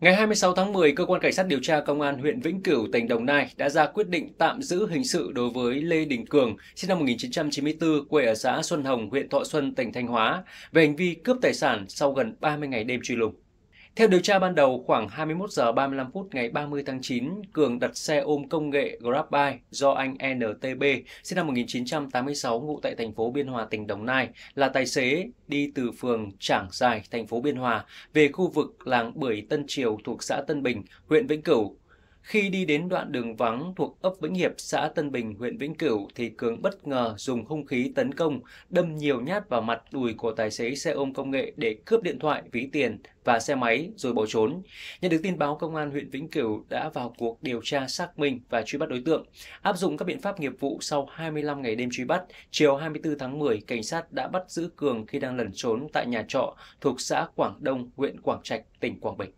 Ngày 26 tháng 10, cơ quan cảnh sát điều tra công an huyện Vĩnh Cửu, tỉnh Đồng Nai đã ra quyết định tạm giữ hình sự đối với Lê Đình Cường, sinh năm 1994, quê ở xã Xuân Hồng, huyện Thọ Xuân, tỉnh Thanh Hóa, về hành vi cướp tài sản sau gần 30 ngày đêm truy lùng. Theo điều tra ban đầu, khoảng 21 giờ 35 phút ngày 30 tháng 9, Cường đặt xe ôm công nghệ GrabBike do anh NTB, sinh năm 1986, ngụ tại thành phố Biên Hòa, tỉnh Đồng Nai, là tài xế đi từ phường Trảng Giài, thành phố Biên Hòa, về khu vực làng Bưởi Tân Triều thuộc xã Tân Bình, huyện Vĩnh Cửu, khi đi đến đoạn đường vắng thuộc ấp Vĩnh Hiệp, xã Tân Bình, huyện Vĩnh Cửu thì Cường bất ngờ dùng hung khí tấn công, đâm nhiều nhát vào mặt đùi của tài xế xe ôm công nghệ để cướp điện thoại, ví tiền và xe máy rồi bỏ trốn. Nhận được tin báo, công an huyện Vĩnh Cửu đã vào cuộc điều tra xác minh và truy bắt đối tượng. Áp dụng các biện pháp nghiệp vụ sau 25 ngày đêm truy bắt, chiều 24 tháng 10, cảnh sát đã bắt giữ Cường khi đang lẩn trốn tại nhà trọ thuộc xã Quảng Đông, huyện Quảng Trạch, tỉnh Quảng Bình.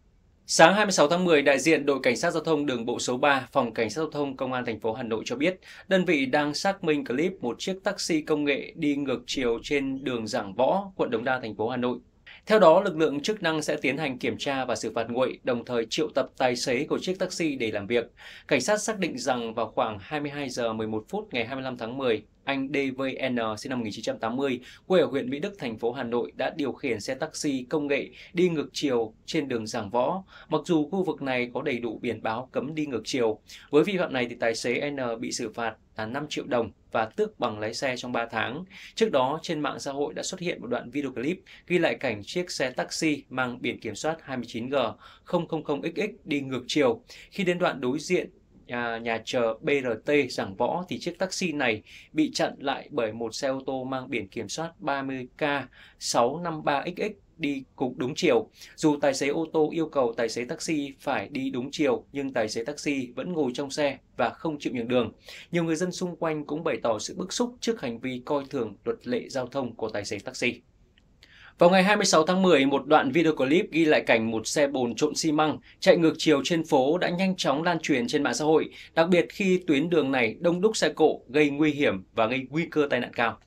Sáng 26 tháng 10, đại diện đội cảnh sát giao thông đường bộ số 3, phòng cảnh sát giao thông công an thành phố Hà Nội cho biết, đơn vị đang xác minh clip một chiếc taxi công nghệ đi ngược chiều trên đường Giảng Võ, quận Đống Đa, thành phố Hà Nội theo đó, lực lượng chức năng sẽ tiến hành kiểm tra và xử phạt nguội, đồng thời triệu tập tài xế của chiếc taxi để làm việc. Cảnh sát xác định rằng vào khoảng 22 giờ 11 phút ngày 25 tháng 10, anh DVN sinh năm 1980, quê ở huyện Mỹ Đức, thành phố Hà Nội đã điều khiển xe taxi công nghệ đi ngược chiều trên đường Giảng Võ, mặc dù khu vực này có đầy đủ biển báo cấm đi ngược chiều. Với vi phạm này thì tài xế N bị xử phạt là 5 triệu đồng và tước bằng lái xe trong 3 tháng. Trước đó, trên mạng xã hội đã xuất hiện một đoạn video clip ghi lại cảnh chiếc xe taxi mang biển kiểm soát 29G 000XX đi ngược chiều. Khi đến đoạn đối diện nhà, nhà chờ BRT Giảng Võ thì chiếc taxi này bị chặn lại bởi một xe ô tô mang biển kiểm soát 30K 653XX đi cục đúng chiều. Dù tài xế ô tô yêu cầu tài xế taxi phải đi đúng chiều, nhưng tài xế taxi vẫn ngồi trong xe và không chịu nhường đường. Nhiều người dân xung quanh cũng bày tỏ sự bức xúc trước hành vi coi thường luật lệ giao thông của tài xế taxi. Vào ngày 26 tháng 10, một đoạn video clip ghi lại cảnh một xe bồn trộn xi măng chạy ngược chiều trên phố đã nhanh chóng lan truyền trên mạng xã hội, đặc biệt khi tuyến đường này đông đúc xe cộ gây nguy hiểm và gây nguy cơ tai nạn cao.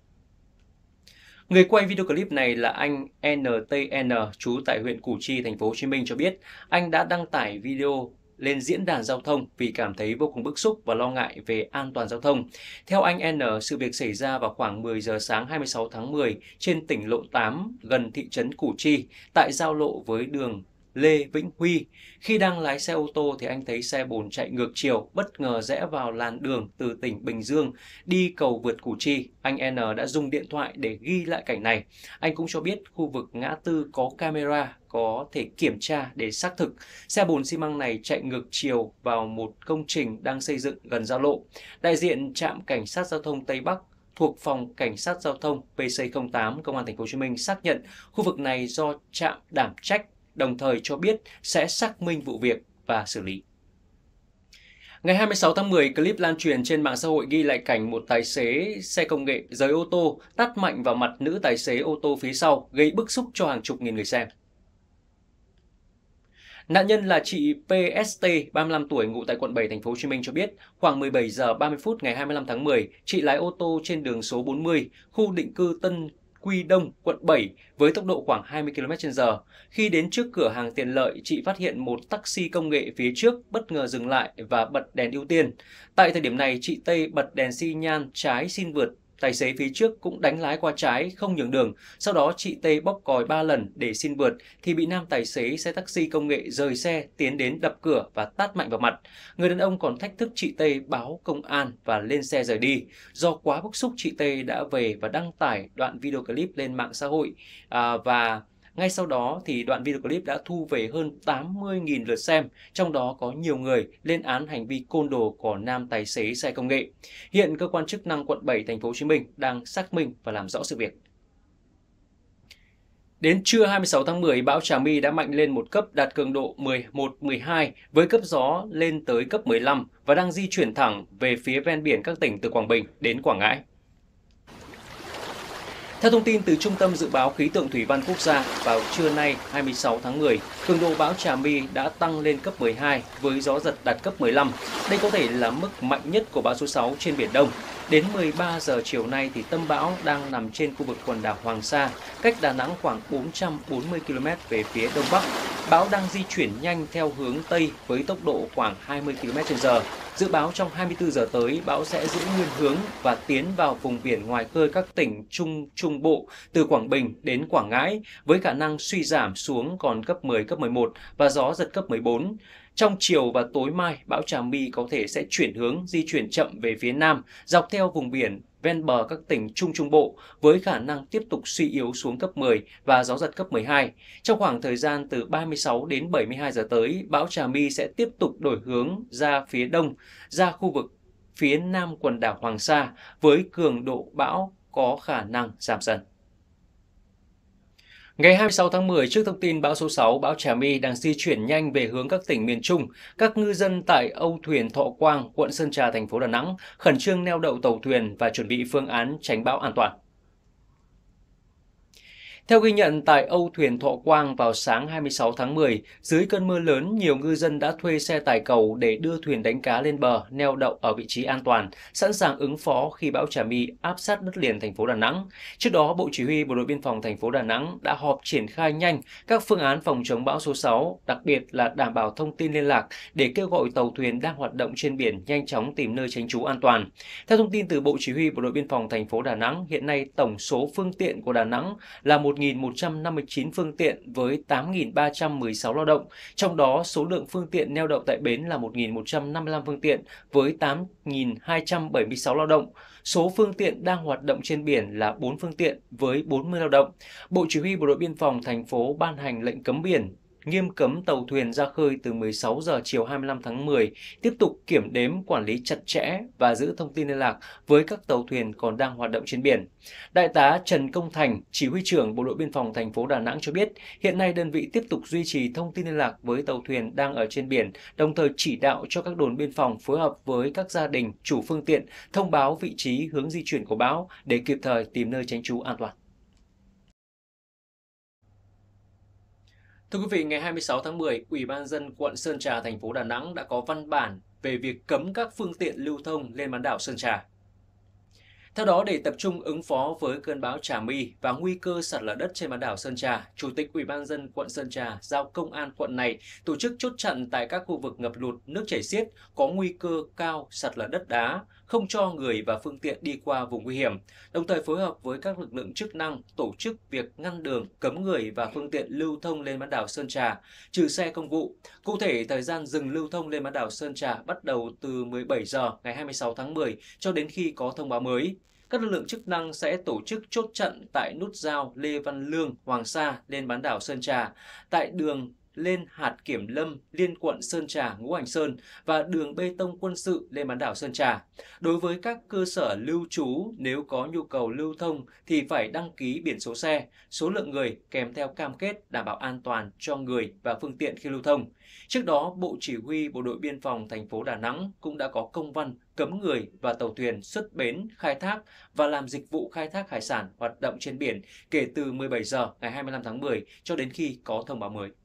Người quay video clip này là anh NTN trú tại huyện Củ Chi, thành phố Hồ Chí Minh cho biết anh đã đăng tải video lên diễn đàn giao thông vì cảm thấy vô cùng bức xúc và lo ngại về an toàn giao thông. Theo anh N, sự việc xảy ra vào khoảng 10 giờ sáng 26 tháng 10 trên tỉnh Lộ 8 gần thị trấn Củ Chi tại giao lộ với đường Lê Vĩnh Huy. Khi đang lái xe ô tô thì anh thấy xe bồn chạy ngược chiều, bất ngờ rẽ vào làn đường từ tỉnh Bình Dương đi cầu vượt Củ Chi. Anh N đã dùng điện thoại để ghi lại cảnh này. Anh cũng cho biết khu vực ngã tư có camera có thể kiểm tra để xác thực xe bồn xi măng này chạy ngược chiều vào một công trình đang xây dựng gần giao lộ. Đại diện trạm cảnh sát giao thông Tây Bắc thuộc phòng cảnh sát giao thông PC08 công an thành phố Hồ Chí Minh xác nhận khu vực này do trạm đảm trách đồng thời cho biết sẽ xác minh vụ việc và xử lý. Ngày 26 tháng 10, clip lan truyền trên mạng xã hội ghi lại cảnh một tài xế xe công nghệ giới ô tô tát mạnh vào mặt nữ tài xế ô tô phía sau, gây bức xúc cho hàng chục nghìn người xem. Nạn nhân là chị PST, 35 tuổi, ngụ tại quận 7, thành phố Hồ Chí Minh cho biết, khoảng 17 giờ 30 phút ngày 25 tháng 10, chị lái ô tô trên đường số 40, khu định cư Tân Quy Đông, quận 7 với tốc độ khoảng 20 km/h. Khi đến trước cửa hàng tiện lợi, chị phát hiện một taxi công nghệ phía trước bất ngờ dừng lại và bật đèn ưu tiên. Tại thời điểm này, chị Tây bật đèn xi nhan trái xin vượt Tài xế phía trước cũng đánh lái qua trái, không nhường đường. Sau đó chị T bóc còi 3 lần để xin vượt thì bị nam tài xế xe taxi công nghệ rời xe tiến đến đập cửa và tát mạnh vào mặt. Người đàn ông còn thách thức chị T báo công an và lên xe rời đi. Do quá bức xúc chị T đã về và đăng tải đoạn video clip lên mạng xã hội à, và ngay sau đó thì đoạn video clip đã thu về hơn 80.000 lượt xem, trong đó có nhiều người lên án hành vi côn đồ của nam tài xế xe công nghệ. Hiện cơ quan chức năng quận 7 thành phố Hồ Chí Minh đang xác minh và làm rõ sự việc. Đến trưa 26 tháng 10, bão Trà My đã mạnh lên một cấp đạt cường độ 11-12 với cấp gió lên tới cấp 15 và đang di chuyển thẳng về phía ven biển các tỉnh từ Quảng Bình đến Quảng Ngãi. Theo thông tin từ Trung tâm Dự báo Khí tượng Thủy văn Quốc gia, vào trưa nay 26 tháng 10, cường độ bão Trà My đã tăng lên cấp 12 với gió giật đạt cấp 15. Đây có thể là mức mạnh nhất của bão số 6 trên Biển Đông. Đến 13 giờ chiều nay thì tâm bão đang nằm trên khu vực quần đảo Hoàng Sa, cách Đà Nẵng khoảng 440 km về phía đông bắc Bão đang di chuyển nhanh theo hướng Tây với tốc độ khoảng 20 km/h. Dự báo trong 24 giờ tới, bão sẽ giữ nguyên hướng và tiến vào vùng biển ngoài khơi các tỉnh Trung Trung Bộ từ Quảng Bình đến Quảng Ngãi với khả năng suy giảm xuống còn cấp 10, cấp 11 và gió giật cấp 14. Trong chiều và tối mai, bão Trà My có thể sẽ chuyển hướng di chuyển chậm về phía nam, dọc theo vùng biển ven bờ các tỉnh Trung Trung Bộ với khả năng tiếp tục suy yếu xuống cấp 10 và gió giật cấp 12. Trong khoảng thời gian từ 36 đến 72 giờ tới, bão Trà My sẽ tiếp tục đổi hướng ra phía đông, ra khu vực phía nam quần đảo Hoàng Sa với cường độ bão có khả năng giảm dần. Ngày 26 tháng 10, trước thông tin bão số 6, bão Trà My đang di chuyển nhanh về hướng các tỉnh miền Trung, các ngư dân tại Âu Thuyền Thọ Quang, quận Sơn Trà, thành phố Đà Nẵng khẩn trương neo đậu tàu thuyền và chuẩn bị phương án tránh bão an toàn. Theo ghi nhận tại Âu Thuyền Thọ Quang vào sáng 26 tháng 10, dưới cơn mưa lớn, nhiều ngư dân đã thuê xe tải cầu để đưa thuyền đánh cá lên bờ, neo đậu ở vị trí an toàn, sẵn sàng ứng phó khi bão Trà My áp sát đất liền thành phố Đà Nẵng. Trước đó, Bộ Chỉ huy Bộ đội Biên phòng thành phố Đà Nẵng đã họp triển khai nhanh các phương án phòng chống bão số 6, đặc biệt là đảm bảo thông tin liên lạc để kêu gọi tàu thuyền đang hoạt động trên biển nhanh chóng tìm nơi tránh trú an toàn. Theo thông tin từ Bộ Chỉ huy Bộ đội Biên phòng thành phố Đà Nẵng, hiện nay tổng số phương tiện của Đà Nẵng là một 1.159 phương tiện với 8.316 lao động, trong đó số lượng phương tiện neo đậu tại bến là 1.155 phương tiện với 8.276 lao động. Số phương tiện đang hoạt động trên biển là 4 phương tiện với 40 lao động. Bộ Chỉ huy Bộ đội Biên phòng thành phố ban hành lệnh cấm biển nghiêm cấm tàu thuyền ra khơi từ 16 giờ chiều 25 tháng 10, tiếp tục kiểm đếm quản lý chặt chẽ và giữ thông tin liên lạc với các tàu thuyền còn đang hoạt động trên biển. Đại tá Trần Công Thành, chỉ huy trưởng Bộ đội Biên phòng thành phố Đà Nẵng cho biết, hiện nay đơn vị tiếp tục duy trì thông tin liên lạc với tàu thuyền đang ở trên biển, đồng thời chỉ đạo cho các đồn biên phòng phối hợp với các gia đình, chủ phương tiện thông báo vị trí hướng di chuyển của bão để kịp thời tìm nơi tránh trú an toàn. Thưa quý vị, ngày 26 tháng 10, Ủy ban dân quận Sơn Trà, thành phố Đà Nẵng đã có văn bản về việc cấm các phương tiện lưu thông lên bán đảo Sơn Trà. Theo đó, để tập trung ứng phó với cơn bão Trà My và nguy cơ sạt lở đất trên bán đảo Sơn Trà, Chủ tịch Ủy ban dân quận Sơn Trà giao công an quận này tổ chức chốt chặn tại các khu vực ngập lụt, nước chảy xiết, có nguy cơ cao sạt lở đất đá, không cho người và phương tiện đi qua vùng nguy hiểm, đồng thời phối hợp với các lực lượng chức năng tổ chức việc ngăn đường, cấm người và phương tiện lưu thông lên bán đảo Sơn Trà, trừ xe công vụ. Cụ thể, thời gian dừng lưu thông lên bán đảo Sơn Trà bắt đầu từ 17 giờ ngày 26 tháng 10 cho đến khi có thông báo mới. Các lực lượng chức năng sẽ tổ chức chốt trận tại nút giao Lê Văn Lương, Hoàng Sa lên bán đảo Sơn Trà, tại đường lên hạt kiểm lâm liên quận Sơn Trà, Ngũ Hành Sơn và đường bê tông quân sự lên bán đảo Sơn Trà. Đối với các cơ sở lưu trú, nếu có nhu cầu lưu thông thì phải đăng ký biển số xe, số lượng người kèm theo cam kết đảm bảo an toàn cho người và phương tiện khi lưu thông. Trước đó, Bộ Chỉ huy Bộ đội Biên phòng thành phố Đà Nẵng cũng đã có công văn cấm người và tàu thuyền xuất bến, khai thác và làm dịch vụ khai thác hải sản hoạt động trên biển kể từ 17 giờ ngày 25 tháng 10 cho đến khi có thông báo mới.